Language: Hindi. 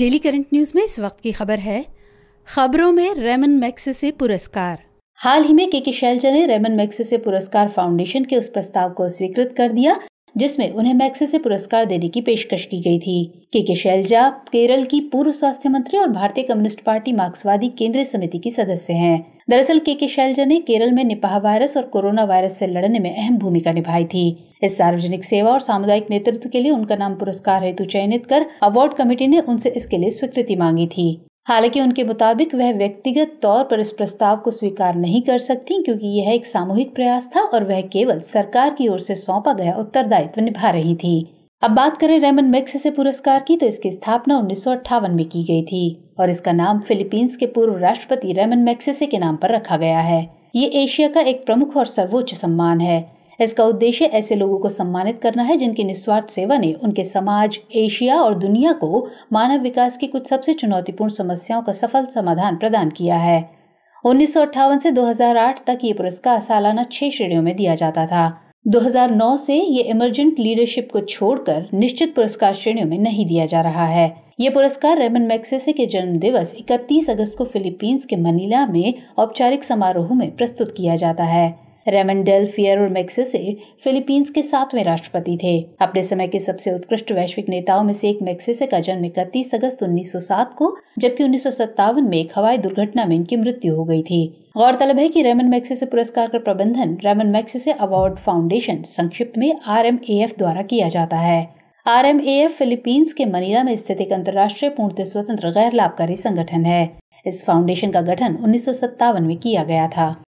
डेली करंट न्यूज में इस वक्त की खबर है खबरों में रेमन मैक्स से पुरस्कार हाल ही में के के शैलजा ने रेमन मैक्स से पुरस्कार फाउंडेशन के उस प्रस्ताव को स्वीकृत कर दिया जिसमें उन्हें मैक्स से पुरस्कार देने की पेशकश की गई थी के के शैलजा केरल की पूर्व स्वास्थ्य मंत्री और भारतीय कम्युनिस्ट पार्टी मार्क्सवादी केंद्रीय समिति की सदस्य हैं दरअसल के के शैलजा ने केरल में निपाह वायरस और कोरोना वायरस से लड़ने में अहम भूमिका निभाई थी इस सार्वजनिक सेवा और सामुदायिक नेतृत्व के लिए उनका नाम पुरस्कार हेतु चयनित कर अवार्ड कमेटी ने उनसे इसके लिए स्वीकृति मांगी थी हालांकि उनके मुताबिक वह व्यक्तिगत तौर पर इस प्रस्ताव को स्वीकार नहीं कर सकती क्योंकि यह एक सामूहिक प्रयास था और वह केवल सरकार की ओर से सौंपा गया उत्तरदायित्व निभा रही थी अब बात करें रेमन से पुरस्कार की तो इसकी स्थापना उन्नीस में की गई थी और इसका नाम फिलीपींस के पूर्व राष्ट्रपति रेमन मैक्सेसे के नाम पर रखा गया है ये एशिया का एक प्रमुख और सर्वोच्च सम्मान है इसका उद्देश्य ऐसे लोगों को सम्मानित करना है जिनकी निस्वार्थ सेवा ने उनके समाज एशिया और दुनिया को मानव विकास की कुछ सबसे चुनौतीपूर्ण समस्याओं का सफल समाधान प्रदान किया है उन्नीस से 2008 तक ये पुरस्कार सालाना छह श्रेणियों में दिया जाता था 2009 से ये इमरजेंट लीडरशिप को छोड़कर निश्चित पुरस्कार श्रेणियों में नहीं दिया जा रहा है ये पुरस्कार रेमन मैक्सेसे के जन्म दिवस इकतीस अगस्त को फिलीपींस के मनीला में औपचारिक समारोह में प्रस्तुत किया जाता है रेमन डेल फियर और मैक्से फिलीपींस के सातवें राष्ट्रपति थे अपने समय के सबसे उत्कृष्ट वैश्विक नेताओं में से एक मैक्सिसे का जन्म इकतीस अगस्त उन्नीस को जबकि उन्नीस में एक हवाई दुर्घटना में इनकी मृत्यु हो गई थी गौरतलब है कि रेमन मैक्सिसे पुरस्कार का प्रबंधन रेमन मैक्से अवार्ड फाउंडेशन संक्षिप्त में आर द्वारा किया जाता है आर फिलीपींस के मनीला में स्थित एक अंतर्राष्ट्रीय पूर्णतः स्वतंत्र गैर लाभकारी संगठन है इस फाउंडेशन का गठन उन्नीस में किया गया था